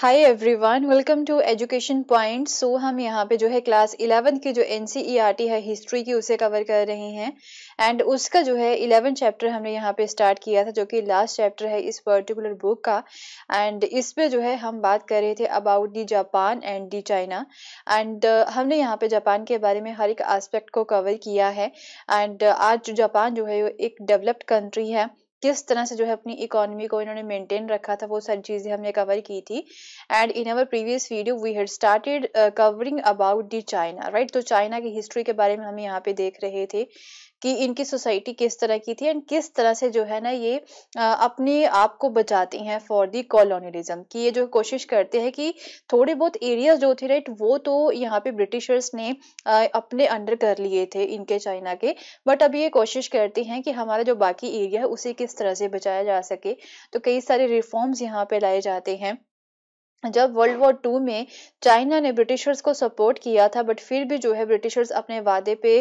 Hi everyone welcome to education point so हम यहाँ पे जो है क्लास इलेवन की जो एन e है हिस्ट्री की उसे कवर कर रहे हैं एंड उसका जो है इलेवन चैप्टर हमने यहाँ पे स्टार्ट किया था जो कि लास्ट चैप्टर है इस पर्टिकुलर बुक का एंड इस पे जो है हम बात कर रहे थे about the Japan and the China and हमने यहाँ पे जापान के बारे में हर एक आस्पेक्ट को कवर किया है एंड uh, आज जापान जो है एक डेवलप्ड कंट्री है किस तरह से जो है अपनी इकोनॉमी को इन्होंने मेंटेन रखा था वो सारी चीज़ें हमने कवर की थी and in our previous video we had started covering about the China right तो चाइना की हिस्ट्री के बारे में हम यहाँ पे देख रहे थे कि इनकी सोसाइटी किस तरह की थी एंड किस तरह से जो है ना ये अपने आप को बचाती हैं फॉर दी कॉलोनियलिज्म की ये जो कोशिश करते हैं कि थोड़े बहुत एरियाज जो थे राइट वो तो यहाँ पे ब्रिटिशर्स ने अपने अंडर कर लिए थे इनके चाइना के बट अब ये कोशिश करती हैं कि हमारा जो बाकी एरिया है उसे किस तरह से बचाया जा सके तो कई सारे रिफॉर्म्स यहाँ पे लाए जाते हैं जब वर्ल्ड वॉर टू में चाइना ने ब्रिटिशर्स को सपोर्ट किया था बट फिर भी जो है ब्रिटिशर्स अपने वादे पे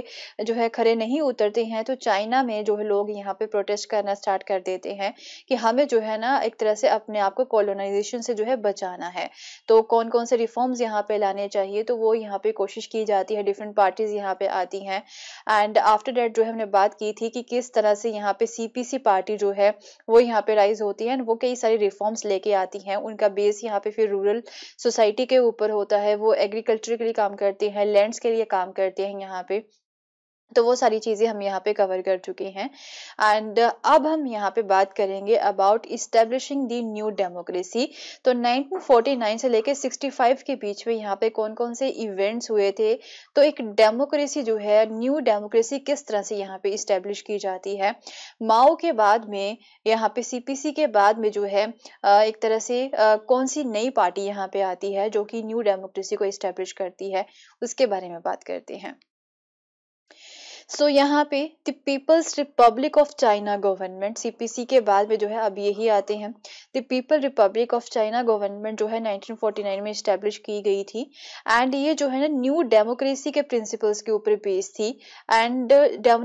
जो है खड़े नहीं उतरते हैं तो चाइना में जो है लोग यहाँ पे प्रोटेस्ट करना स्टार्ट कर देते हैं कि हमें जो है ना एक तरह से अपने आप को कॉलोनाइजेशन से जो है बचाना है तो कौन कौन से रिफॉर्म्स यहाँ पे लाने चाहिए तो वो यहाँ पे कोशिश की जाती है डिफरेंट पार्टीज यहाँ पे आती हैं एंड आफ्टर डेट जो है हमने बात की थी कि किस तरह से यहाँ पे सी पार्टी जो है वो यहाँ पे राइज होती है एंड वो कई सारी रिफॉर्म्स लेके आती हैं उनका बेस यहाँ पे फिर रूरल सोसाइटी के ऊपर होता है वो एग्रीकल्चर के लिए काम करते हैं लैंड्स के लिए काम करते हैं यहाँ पे तो वो सारी चीज़ें हम यहाँ पे कवर कर चुके हैं एंड अब हम यहाँ पे बात करेंगे about establishing the new democracy तो 1949 से लेके 65 के बीच में यहाँ पे कौन कौन से इवेंट्स हुए थे तो एक डेमोक्रेसी जो है न्यू डेमोक्रेसी किस तरह से यहाँ पे इस्टेब्लिश की जाती है माओ के बाद में यहाँ पे सी के बाद में जो है एक तरह से कौन सी नई पार्टी यहाँ पे आती है जो कि न्यू डेमोक्रेसी को इस्टेब्लिश करती है उसके बारे में बात करते हैं सो यहाँ पे the People's Republic of China government CPC के बाद में जो है अब यही आते हैं the people Republic of China government जो है 1949 में इस्टेब्लिश की गई थी एंड ये जो है ना न्यू डेमोक्रेसी के प्रिंसिपल्स के ऊपर बेस थी एंड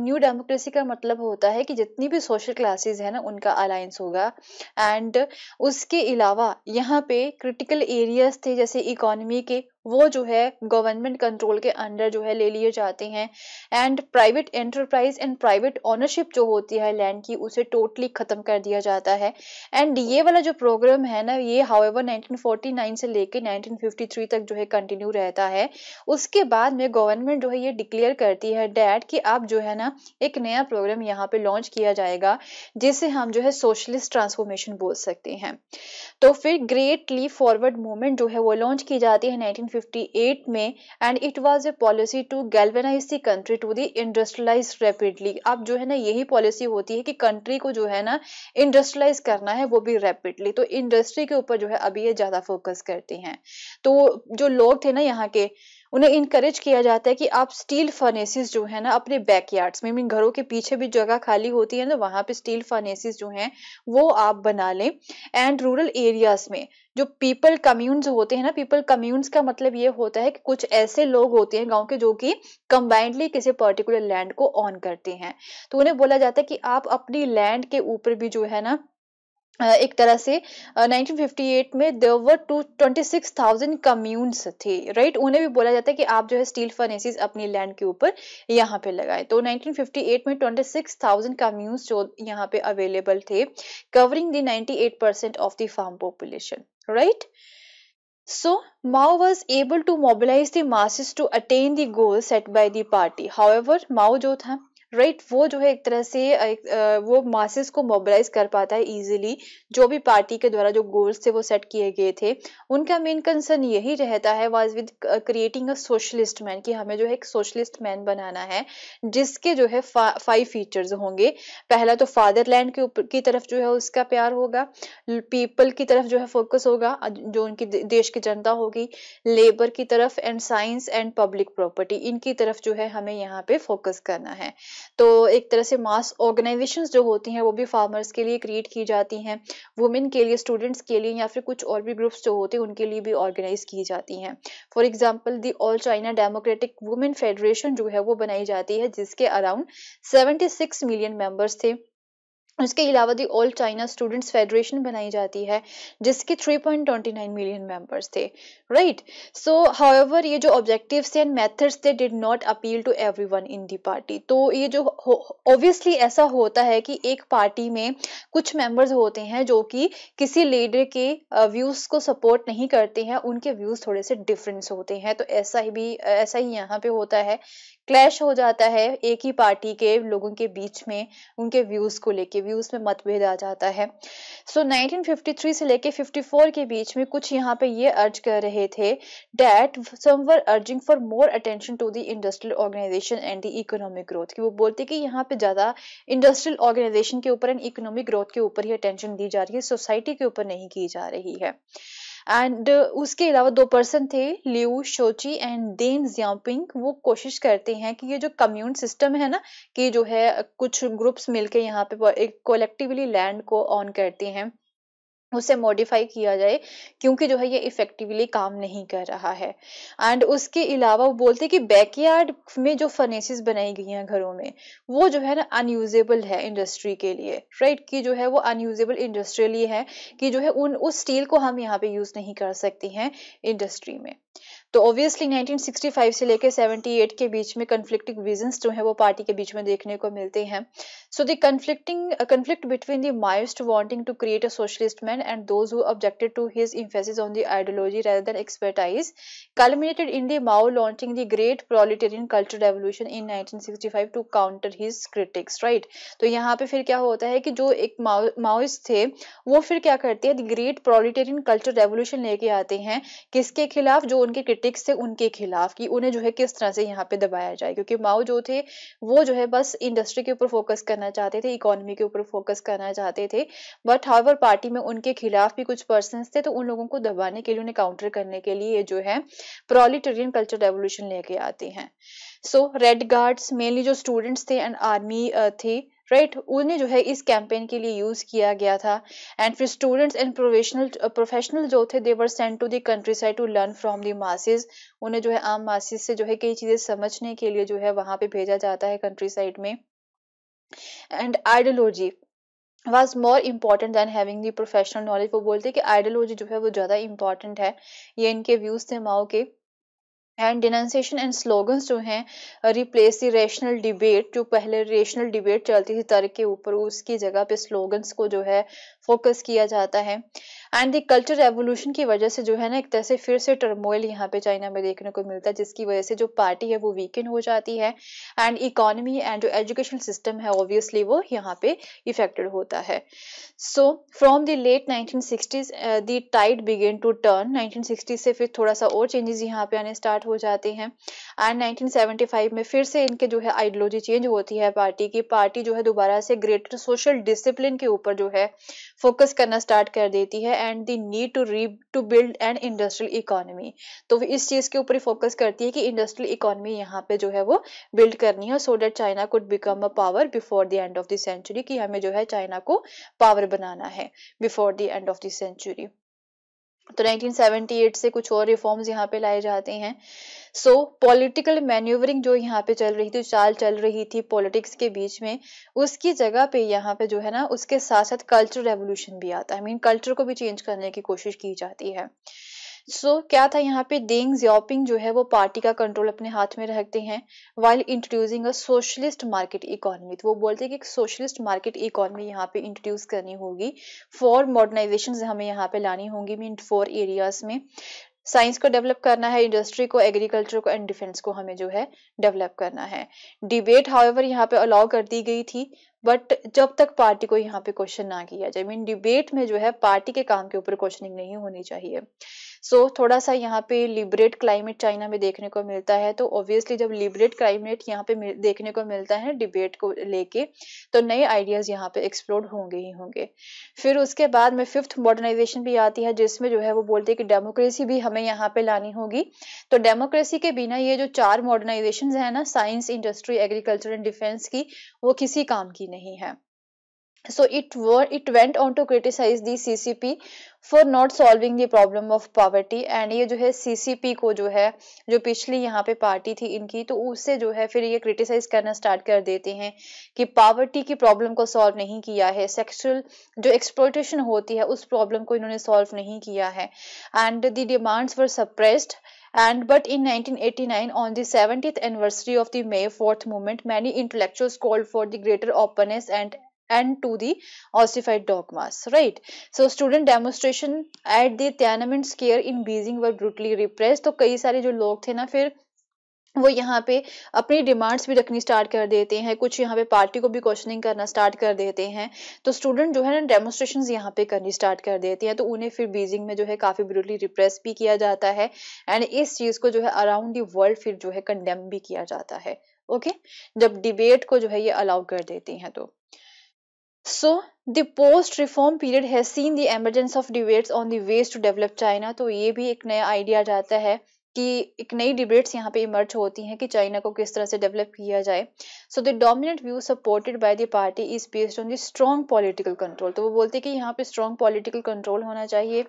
न्यू डेमोक्रेसी का मतलब होता है कि जितनी भी सोशल क्लासेज है ना उनका अलायंस होगा एंड उसके अलावा यहाँ पे क्रिटिकल एरियाज थे जैसे इकोनॉमी के वो जो है गवर्नमेंट कंट्रोल के अंडर जो है ले लिए जाते हैं and private enterprise and private ownership जो होती है लैंड की उसे टोटली ख़त्म कर दिया जाता है एंड ये वाला जो प्रोग्राम है ना ये हाउएवर 1949 से लेके 1953 तक जो है कंटिन्यू रहता है उसके बाद में गवर्नमेंट जो है ये डिक्लेयर करती है डैट कि अब जो है ना एक नया प्रोग्राम यहाँ पे लॉन्च किया जाएगा जिसे हम जो है सोशलिस्ट ट्रांसफॉर्मेशन बोल सकते हैं तो फिर ग्रेट लीप फॉरवर्ड मूवमेंट जो है वो लॉन्च की जाती है नाइनटीन 1958 में and it was a policy to galvanise the country to the industrialise rapidly अब जो है ना यही पॉलिसी होती है कि कंट्री को जो है ना इंडस्ट्रियलाइज करना है वो भी रैपिडली तो इंडस्ट्री के ऊपर जो है अभी ये ज़्यादा फोकस करती हैं तो जो लोग थे ना यहाँ के उन्हें इनक्रेज किया जाता है कि आप स्टील फर्नेसिस जो है ना अपने बैकयार्ड्स में मीन घरों के पीछे भी जगह खाली होती है ना वहां पे स्टील फर्नेसिस जो हैं वो आप बना लें एंड रूरल एरियाज में जो पीपल कम्यून्स होते हैं ना पीपल कम्यून्स का मतलब ये होता है कि कुछ ऐसे लोग होते हैं गांव के जो कि कंबाइंडली किसी पर्टिकुलर लैंड को ऑन करते हैं तो उन्हें बोला जाता है कि आप अपनी लैंड के ऊपर भी जो है ना एक तरह से 1958 में there were to twenty six thousand communes थे राइट उन्हें भी बोला जाता है कि आप जो है स्टील फर्नेसिस अपनी लैंड के ऊपर यहाँ पे लगाए तो 1958 में 26,000 कम्यून्स जो यहाँ पे अवेलेबल थे covering the 98 percent of the farm population right So, Mao was able to mobilize the masses to attain the goals set by the party. However, Mao जो था राइट right? वो जो है एक तरह से एक, वो मासेस को मोबिलाइज कर पाता है इजीली जो भी पार्टी के द्वारा जो गोल्स थे वो सेट किए गए थे उनका मेन कंसर्न यही रहता है was with creating a socialist man कि हमें जो है एक सोशलिस्ट मैन बनाना है जिसके जो है फा, फाइव फीचर्स होंगे पहला तो फादरलैंड के ऊपर की तरफ जो है उसका प्यार होगा पीपल की तरफ जो है फोकस होगा जो उनकी देश की जनता होगी लेबर की तरफ and science and public property इनकी तरफ जो है हमें यहाँ पे फोकस करना है तो एक तरह से मास ऑर्गेनाइजेशंस जो होती हैं वो भी फार्मर्स के लिए क्रिएट की जाती हैं वुमेन के लिए स्टूडेंट्स के लिए या फिर कुछ और भी ग्रुप्स जो होते हैं उनके लिए भी ऑर्गेनाइज की जाती हैं for example the All China Democratic Women Federation जो है वो बनाई जाती है जिसके अराउंड सेवेंटी मिलियन मेम्बर्स थे इसके अलावा the All China Students Federation बनाई जाती है जिसके 3.29 मिलियन मेंबर्स थे राइट सो हाउएवर ये जो ऑब्जेक्टिव्स एंड मेथड्स थे did not appeal to everyone in the party तो ये जो ऑब्वियसली ऐसा होता है कि एक पार्टी में कुछ मेंबर्स होते हैं जो कि किसी लीडर के व्यूज uh, को सपोर्ट नहीं करते हैं उनके व्यूज थोड़े से डिफरेंस होते हैं तो ऐसा ही भी ऐसा ही यहाँ पे होता है क्लैश हो जाता है एक ही पार्टी के लोगों के बीच में उनके व्यूज को लेके व्यूज में मतभेद आ जाता है सो so, 1953 से लेके 54 के बीच में कुछ यहाँ पे ये अर्ज कर रहे थे that some were urging for more attention to the industrial organisation and the economic growth कि वो बोलते कि यहाँ पे ज्यादा इंडस्ट्रियल ऑर्गेनाइजेशन के ऊपर एंड इकोनॉमिक ग्रोथ के ऊपर ही अटेंशन दी जा रही है सोसाइटी के ऊपर नहीं की जा रही है एंड uh, उसके अलावा दो पर्सन थे लियू शोची एंड देन जियापिंग वो कोशिश करते हैं कि ये जो कम्यून सिस्टम है ना कि जो है कुछ ग्रुप्स मिलके यहाँ पे एक कोलेक्टिवली लैंड को ऑन करते हैं उसे मॉडिफाई किया जाए क्योंकि जो है ये इफेक्टिवली काम नहीं कर रहा है एंड उसके अलावा वो बोलते कि बैकयार्ड में जो फर्नेसिस बनाई गई हैं घरों में वो जो है ना अनयूजेबल है इंडस्ट्री के लिए राइट कि जो है वो अनयूजेबल इंडस्ट्रियली है कि जो है उन उस स्टील को हम यहाँ पे यूज़ नहीं कर सकते हैं इंडस्ट्री में तो ऑब्वियसली 1965 से लेकर 78 के बीच में कन्फ्लिक्टिंग विजन्स जो है वो पार्टी के बीच में देखने को मिलते हैं so the conflicting conflict between the Maoist wanting to create a socialist man and those who objected to his emphasis on the ideology rather than expertise culminated in the Mao launching the great proletarian culture revolution in 1965 to counter his critics right तो यहाँ पे फिर क्या होता है कि जो एक माओइस्ट थे वो फिर क्या करते हैं ग्रेट प्रोलिटेरियन कल्चर रेवोल्यूशन लेके आते हैं किसके खिलाफ जो उनके क्रिटिक्स थे उनके खिलाफ कि उन्हें जो है किस तरह से यहाँ पे दबाया जाए क्योंकि माओ जो थे वो जो है बस इंडस्ट्री के ऊपर फोकस करना चाहते थे इकोनॉमी के ऊपर फोकस करना चाहते थे बट हावर पार्टी में उनके खिलाफ भी कुछ पर्सन थे तो उन लोगों को दबाने के लिए उन्हें काउंटर करने के लिए जो है प्रोलिटेरियन कल्चर रेवोल्यूशन लेके आते हैं सो रेड गार्ड्स मेनली जो स्टूडेंट्स थे एंड आर्मी थे राइट right? उन्हें जो है इस कैंपेन के लिए यूज किया गया था एंड फिर स्टूडेंट्स एंड प्रोफेशनल प्रोफेशनल जो थे there were sent to the countryside to learn from the masses उन्हें जो है आम मासेज से जो है कई चीजें समझने के लिए जो है वहां पे भेजा जाता है कंट्री साइड में and ideology was more important than having the professional knowledge वो बोलते कि आइडियोलॉजी जो है वो ज़्यादा इंपॉर्टेंट है ये इनके व्यूज़ थे माओ के एंड डिनाउंसिएशन एंड स्लोगन्स जो हैं रिप्लेस द रेशनल डिबेट जो पहले रेशनल डिबेट चलती थी तर्क के ऊपर उसकी जगह पे स्लोगन्स को जो है फोकस किया जाता है एंड दी कल्चर रेवोल्यूशन की वजह से जो है ना एक तरह से फिर से टर्मोइल यहाँ पे चाइना में देखने को मिलता है जिसकी वजह से जो पार्टी है वो वीकेंड हो जाती है एंड इकोनमी एंड जो एजुकेशन सिस्टम है ऑब्वियसली वो यहाँ पे इफेक्टेड होता है so from the late nineteen the tide began to turn nineteen से फिर थोड़ा सा और चेंजेस यहाँ पे आने स्टार्ट हो जाते हैं एंड नाइनटीन में फिर से इनके जो है आइडियोलॉजी चेंज होती है पार्टी की पार्टी जो है दोबारा से ग्रेटर सोशल डिसिप्लिन के ऊपर जो है फोकस करना स्टार्ट कर देती है and the need to re to build and industrial economy तो इस चीज़ के ऊपर ही फोकस करती है कि इंडस्ट्रियल इकोनॉमी यहाँ पे जो है वो बिल्ड करनी है so that China could become a power before the end of the century कि हमें जो है चाइना को पावर बनाना है before the end of the century तो 1978 से कुछ और रिफॉर्म्स यहाँ पे लाए जाते हैं सो पॉलिटिकल मैन्यूवरिंग जो यहाँ पे चल रही थी चाल चल रही थी पॉलिटिक्स के बीच में उसकी जगह पे यहाँ पे जो है ना उसके साथ साथ कल्चर रेवोल्यूशन भी आता है आई मीन कल्चर को भी चेंज करने की कोशिश की जाती है सो so, क्या था यहाँ पे डेंग ज्योपिंग जो है वो पार्टी का कंट्रोल अपने हाथ में रखते हैं while introducing a socialist market economy तो वो बोलते हैं कि एक सोशलिस्ट मार्केट इकोनॉमी यहाँ पे इंट्रोड्यूस करनी होगी फॉर मॉडर्नाइजेशन हमें यहाँ पे लानी होंगी मीन फोर एरियाज में साइंस को डेवलप करना है इंडस्ट्री को एग्रीकल्चर को एंड डिफेंस को हमें जो है डेवलप करना है डिबेट हाउ यहाँ पे अलाउ कर दी गई थी बट जब तक पार्टी को यहाँ पे क्वेश्चन ना किया जाए मीन डिबेट में जो है पार्टी के काम के ऊपर क्वेश्चनिंग नहीं होनी चाहिए सो so, थोड़ा सा यहाँ पे लिबरेट क्लाइमेट चाइना में देखने को मिलता है तो ऑब्वियसली जब लिबरेट क्लाइमेट यहाँ पे देखने को मिलता है डिबेट को लेके तो नए आइडियाज यहाँ पे एक्सप्लोर होंगे ही होंगे फिर उसके बाद में फिफ्थ मॉडर्नाइजेशन भी आती है जिसमें जो है वो बोलते हैं कि डेमोक्रेसी भी हमें यहाँ पे लानी होगी तो डेमोक्रेसी के बिना ये जो चार मॉडर्नाइजेशन है ना science industry agriculture and defence की वो किसी काम की नहीं है so it it went on to criticise the C C P for not solving the problem of poverty and ये जो है सी सी पी को जो है जो पिछली यहाँ पे पार्टी थी इनकी तो उससे जो है फिर ये क्रिटिसाइज करना स्टार्ट कर देते हैं कि पावर्टी की प्रॉब्लम को सॉल्व नहीं किया है सेक्सुअल जो एक्सप्लोटेशन होती है उस प्रॉब्लम को इन्होंने सॉल्व नहीं किया है and the demands were suppressed and but in 1989 on the 70th anniversary of the may 4th movement many intellectuals called for the greater openness and and to the ossified dogmas, right? So student demonstration at the Tiananmen Square in Beijing were brutally repressed. So, कई सारे जो लोग थे ना फिर वो यहाँ पे अपनी डिमांड्स भी रखनी स्टार्ट कर देते हैं कुछ यहाँ पे पार्टी को भी क्वेश्चनिंग करना स्टार्ट कर देते हैं तो स्टूडेंट जो है ना डेमोस्ट्रेशन यहाँ पे करनी स्टार्ट कर देते हैं तो उन्हें फिर बीजिंग में जो है काफ़ी ब्रूटली रिप्रेस भी किया जाता है एंड इस चीज़ को जो है अराउंड दी वर्ल्ड फिर जो है कंडेम भी किया जाता है ओके जब डिबेट को जो है ये अलाउ कर देती हैं तो so the post reform period has seen the emergence of debates on the ways to develop China तो ये भी एक नया आइडिया जाता है कि एक नई डिबेट्स यहाँ पे इमर्ज होती हैं कि चाइना को किस तरह से डेवलप किया जाए so the dominant view supported by the party is based on the strong political control तो वो बोलते हैं कि यहाँ पे स्ट्रॉन्ग पॉलिटिकल कंट्रोल होना चाहिए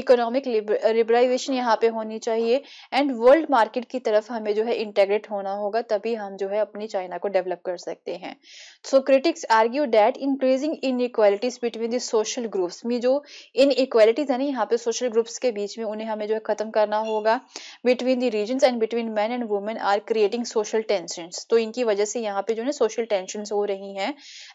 इकोनॉमिक लिबराइजेशन यहाँ पे होनी चाहिए एंड वर्ल्ड मार्केट की तरफ हमें जो है इंटेग्रेट होना होगा तभी हम जो है अपनी चाइना को डेवलप कर सकते हैं so critics argue that increasing inequalities between the social groups में जो इन इक्वालिटीज है ना यहाँ पे सोशल ग्रुप्स के बीच में उन्हें हमें जो है खत्म करना होगा between the region and between man and women are creating social tension तो इनकी वजह से यहाँ पे जो है सोशल टेंशन हो रही है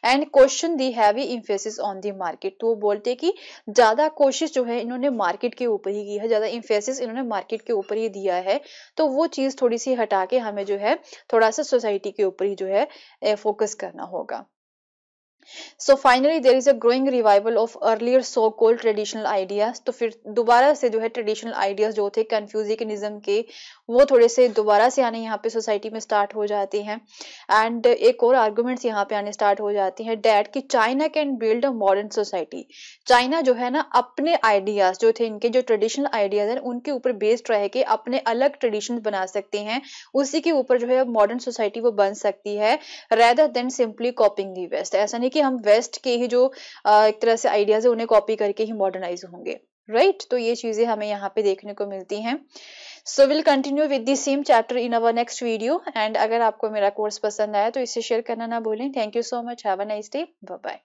and question the heavy emphasis on the market तो वो बोलते हैं कि ज्यादा कोशिश जो है इन्होंने मार्केट के ऊपर ही की है ज्यादा इम्फेसिस इन्होंने मार्केट के ऊपर ही दिया है तो वो चीज थोड़ी सी हटा के हमें जो है थोड़ा सा सोसाइटी के ऊपर ही जो है फोकस करना होगा so finally there is a growing revival of earlier so called traditional ideas तो फिर दोबारा से जो है ट्रेडिशनल आइडियाज़ जो थे कन्फ्यूजिकनिज़म के वो थोड़े से दोबारा से आने यहाँ पे सोसाइटी में स्टार्ट हो जाते हैं एंड एक और आर्गूमेंट्स यहाँ पे आने स्टार्ट हो जाते हैं डैट कि China can build a modern society China जो है ना अपने आइडियाज़ जो थे इनके जो ट्रेडिशनल आइडियाज़ हैं उनके ऊपर बेस्ड रह के अपने अलग ट्रेडिशन बना सकते हैं उसी के ऊपर जो है मॉडर्न सोसाइटी वो बन सकती है rather than simply copying the West ऐसा नहीं यानी कि हम वेस्ट के ही जो एक तरह से आइडियाज है उन्हें कॉपी करके ही मॉडर्नाइज होंगे राइट right? तो ये चीजें हमें यहाँ पे देखने को मिलती हैं so will continue with the same chapter in our next video and अगर आपको मेरा कोर्स पसंद आया तो इसे शेयर करना ना भूलें thank you so much have a nice day bye